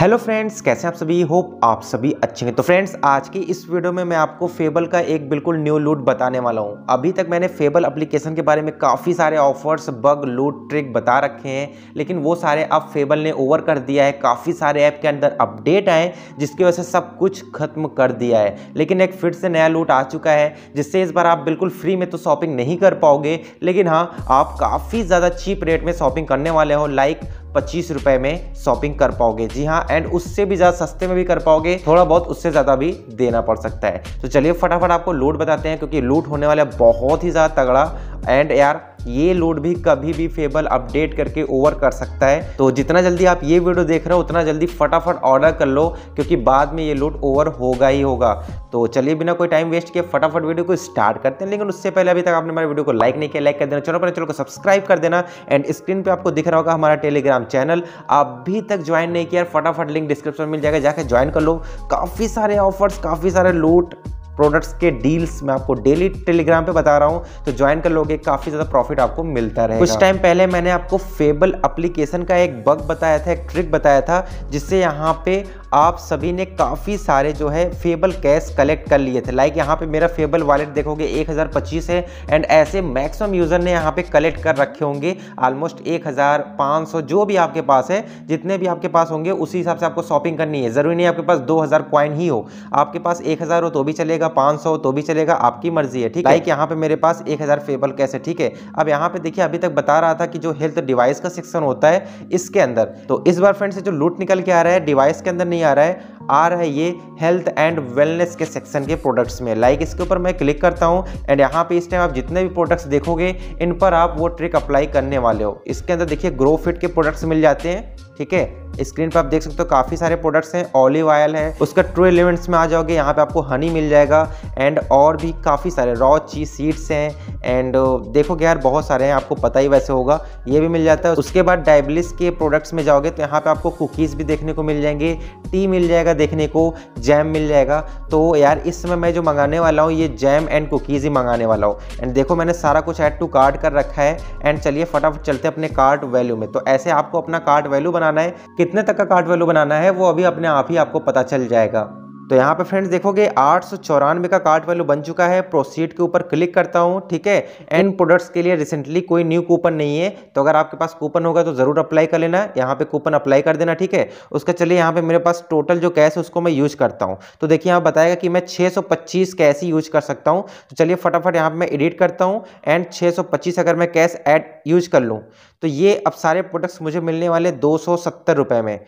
hello friends कैसे हैं आप सभी होप आप सभी अच्छे हैं तो फ्रेंड्स आज की इस वीडियो में मैं आपको फेबल का एक बिल्कुल न्यू लूट बताने वाला हूं अभी तक मैंने फेबल एप्लीकेशन के बारे में काफ़ी सारे ऑफर्स बग लूट ट्रिक बता रखे हैं लेकिन वो सारे अब फेबल ने ओवर कर दिया है काफ़ी सारे ऐप के अंदर अपडेट आए जिसकी वजह से सब कुछ खत्म कर दिया है लेकिन एक फिर से नया लूट आ चुका है जिससे इस बार आप बिल्कुल फ्री में तो शॉपिंग नहीं कर पाओगे लेकिन हाँ आप काफ़ी ज़्यादा चीप रेट में शॉपिंग करने वाले हो लाइक पच्चीस रुपए में शॉपिंग कर पाओगे जी हाँ एंड उससे भी ज़्यादा सस्ते में भी कर पाओगे थोड़ा बहुत उससे ज़्यादा भी देना पड़ सकता है तो चलिए फटाफट आपको लूट बताते हैं क्योंकि लूट होने वाला बहुत ही ज़्यादा तगड़ा एंड यार ये लोड भी कभी भी फेबल अपडेट करके ओवर कर सकता है तो जितना जल्दी आप ये वीडियो देख रहे हो उतना जल्दी फटाफट ऑर्डर कर लो क्योंकि बाद में ये लोड ओवर होगा ही होगा तो चलिए बिना कोई टाइम वेस्ट किए फटाफट वीडियो को स्टार्ट करते हैं लेकिन उससे पहले अभी तक आपने हमारे वीडियो को लाइक नहीं किया लाइक कर देना चलो अपने चलो को सब्सक्राइब कर देना एंड स्क्रीन पर आपको दिख रहा होगा हमारा टेलीग्राम चैनल अभी तक ज्वाइन नहीं किया फटाफट लिंक डिस्क्रिप्शन मिल जाएगा जाकर ज्वाइन कर लो काफ़ी सारे ऑफर्स काफ़ी सारे लूट प्रोडक्ट्स के डील्स मैं आपको डेली टेलीग्राम पे बता रहा हूँ तो ज्वाइन कर लोगे काफ़ी ज़्यादा प्रॉफिट आपको मिलता रहे कुछ टाइम पहले मैंने आपको फेबल अप्लीकेशन का एक बग बताया था एक ट्रिक बताया था जिससे यहाँ पे आप सभी ने काफ़ी सारे जो है फेबल कैश कलेक्ट कर लिए थे लाइक यहाँ पे मेरा फेबल वॉलेट देखोगे एक हज़ार पच्चीस है एंड ऐसे मैक्सिमम यूज़र ने यहाँ पे कलेक्ट कर रखे होंगे ऑलमोस्ट एक हज़ार पाँच सौ जो भी आपके पास है जितने भी आपके पास होंगे उसी हिसाब से आपको शॉपिंग करनी है ज़रूरी नहीं आपके पास दो हज़ार ही हो आपके पास एक हज़ार हो तो भी चलेगा चलेगा पाँच सौ तो भी चलेगा आपकी मर्जी है ठीक है लाइक यहाँ पे मेरे पास एक हज़ार फेबल कैसे ठीक है अब यहाँ पे देखिए अभी तक बता रहा था कि जो हेल्थ डिवाइस का सेक्शन होता है इसके अंदर तो इस बार फ्रेंड से जो लूट निकल के आ रहा है डिवाइस के अंदर नहीं आ रहा है आ रहा है ये हेल्थ एंड वेलनेस के सेक्शन के प्रोडक्ट्स में लाइक इसके ऊपर मैं क्लिक करता हूँ एंड यहाँ पे इस टाइम आप जितने भी प्रोडक्ट्स देखोगे इन पर आप वो ट्रिक अप्लाई करने वाले हो इसके अंदर देखिए ग्रो फिट के प्रोडक्ट्स मिल जाते हैं ठीक है स्क्रीन पर आप देख सकते हो काफ़ी सारे प्रोडक्ट्स हैं ऑलिव ऑयल है उसका ट्रू एलिमेंट्स में आ जाओगे यहाँ पे आपको हनी मिल जाएगा एंड और भी काफ़ी सारे रॉ चीज सीड्स हैं एंड uh, देखोगे यार बहुत सारे हैं आपको पता ही वैसे होगा ये भी मिल जाता है उसके बाद डायबिलिस के प्रोडक्ट्स में जाओगे तो यहाँ पे आपको कुकीज़ भी देखने को मिल जाएंगे टी मिल जाएगा देखने को जैम मिल जाएगा तो यार इस समय मैं जो मंगाने वाला हूँ ये जैम एंड कुकीज़ ही मंगाने वाला हूँ एंड देखो मैंने सारा कुछ ऐड टू कार्ट कर रखा है एंड चलिए फटाफट चलते अपने कार्ट वैल्यू में तो ऐसे आपको अपना कार्ट वैल्यू बनाना है कितने तक का कार्ट वैल्यू बनाना है वो अभी अपने आप ही आपको पता चल जाएगा तो यहाँ पे फ्रेंड्स देखोगे आठ सौ चौरानवे का कार्ड वैल्यू बन चुका है प्रोसीड के ऊपर क्लिक करता हूँ ठीक है एंड प्रोडक्ट्स के लिए रिसेंटली कोई न्यू कूपन नहीं है तो अगर आपके पास कूपन होगा तो ज़रूर अप्लाई कर लेना यहाँ पे कूपन अप्लाई कर देना ठीक है उसका चलिए यहाँ पे मेरे पास टोटल जो कैश है उसको मैं यूज करता हूँ तो देखिए यहाँ बताएगा कि मैं छः सौ पच्चीस कैश ही यूज कर सकता हूँ तो चलिए फटाफट यहाँ पर मैं एडिट करता हूँ एंड छः सौ पच्चीस अगर मैं कैश एड यूज कर लूँ तो ये अब सारे प्रोडक्ट्स मुझे मिलने वाले दो सौ सत्तर रुपये में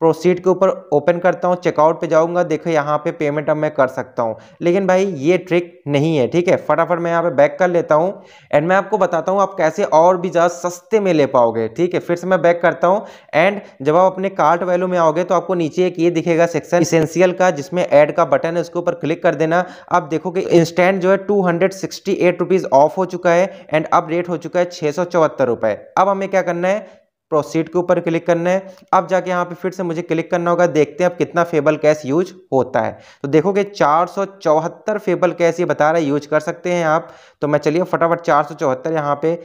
प्रोसीड के ऊपर ओपन करता हूँ चेकआउट पे जाऊँगा देखो यहाँ पे पेमेंट अब मैं कर सकता हूँ लेकिन भाई ये ट्रिक नहीं है ठीक है फटाफट मैं यहाँ पे बैक कर लेता हूँ एंड मैं आपको बताता हूँ आप कैसे और भी ज़्यादा सस्ते में ले पाओगे ठीक है फिर से मैं बैक करता हूँ एंड जब आप अपने कार्ट वैल्यू में आओगे तो आपको नीचे एक ये दिखेगा सेक्शन इसेंशियल का जिसमें एड का बटन है उसके ऊपर क्लिक कर देना अब देखो कि इंस्टेंट जो है टू हंड्रेड ऑफ हो चुका है एंड अब रेट हो चुका है छः सौ चौहत्तर रुपये अब हमें क्या करना है प्रोसीड के ऊपर क्लिक करना है अब जाके यहाँ पे फिर से मुझे क्लिक करना होगा देखते हैं अब कितना फेबल कैश यूज होता है तो देखोगे चार फेबल कैश ये बता रहा है यूज कर सकते हैं आप तो मैं चलिए फटाफट चार सौ चौहत्तर यहाँ पे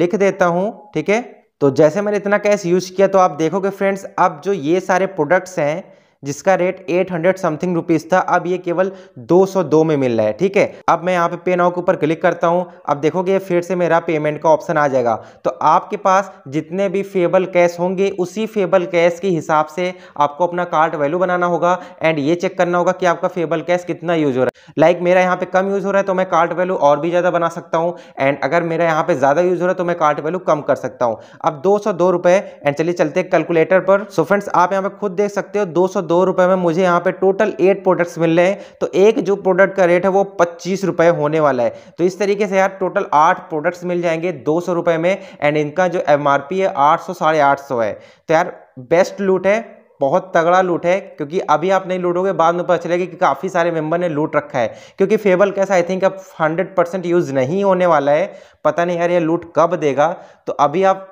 लिख देता हूँ ठीक है तो जैसे मैंने इतना कैश यूज किया तो आप देखोगे फ्रेंड्स अब जो ये सारे प्रोडक्ट्स हैं जिसका रेट 800 समथिंग रुपीज़ था अब ये केवल 202 में मिल रहा है ठीक है अब मैं यहाँ पे पे नाउ के ऊपर क्लिक करता हूँ अब देखोगे फिर से मेरा पेमेंट का ऑप्शन आ जाएगा तो आपके पास जितने भी फेबल कैश होंगे उसी फेबल कैश के हिसाब से आपको अपना कार्ट वैल्यू बनाना होगा एंड ये चेक करना होगा कि आपका फेबल कैश कितना यूज हो रहा है लाइक like मेरा यहाँ पे कम यूज हो रहा है तो मैं कार्ट वैल्यू और भी ज़्यादा बना सकता हूँ एंड अगर मेरा यहाँ पे ज़्यादा यूज हो रहा है तो मैं कार्ट वैल्यू कम कर सकता हूँ अब दो सौ एंड चलिए चलते कैलकुलेटर पर सो फ्रेंड्स आप यहाँ पे खुद देख सकते हो दो दो रुपये में मुझे यहाँ पे टोटल एट प्रोडक्ट्स मिल रहे हैं तो एक जो प्रोडक्ट का रेट है वो पच्चीस रुपये होने वाला है तो इस तरीके से यार टोटल आठ प्रोडक्ट्स मिल जाएंगे दो सौ रुपए में एंड इनका जो एम आर पी है आठ सौ साढ़े आठ सौ है तो यार बेस्ट लूट है बहुत तगड़ा लूट है क्योंकि अभी आप नहीं लूटोगे बाद में पता चलेगा कि काफ़ी सारे मेंबर ने लूट रखा है क्योंकि फेबल कैसा आई थिंक अब हंड्रेड परसेंट यूज़ नहीं होने वाला है पता नहीं यार ये लूट कब देगा तो अभी आप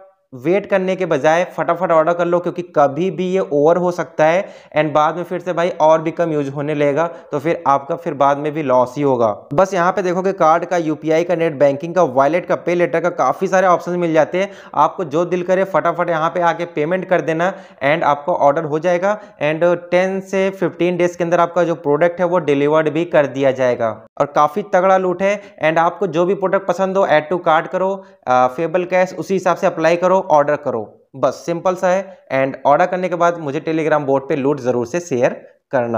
वेट करने के बजाय फटाफट ऑर्डर कर लो क्योंकि कभी भी ये ओवर हो सकता है एंड बाद में फिर से भाई और भी कम यूज होने लगेगा तो फिर आपका फिर बाद में भी लॉस ही होगा बस यहाँ पे देखोगे कार्ड का यूपीआई का नेट बैंकिंग का वॉलेट का पे लेटर का काफ़ी सारे ऑप्शन मिल जाते हैं आपको जो दिल करे फटाफट यहाँ पर आके पेमेंट कर देना एंड आपका ऑर्डर हो जाएगा एंड टेन से फिफ्टीन डेज के अंदर आपका जो प्रोडक्ट है वो डिलीवर्ड भी कर दिया जाएगा और काफ़ी तगड़ा लूट है एंड आपको जो भी प्रोडक्ट पसंद हो एड टू कार्ड करो फेबल कैश उसी हिसाब से अप्लाई करो करो ऑर्डर करो बस सिंपल सा है एंड ऑर्डर करने के बाद मुझे टेलीग्राम बोर्ड पे लोड ज़रूर से शेयर करना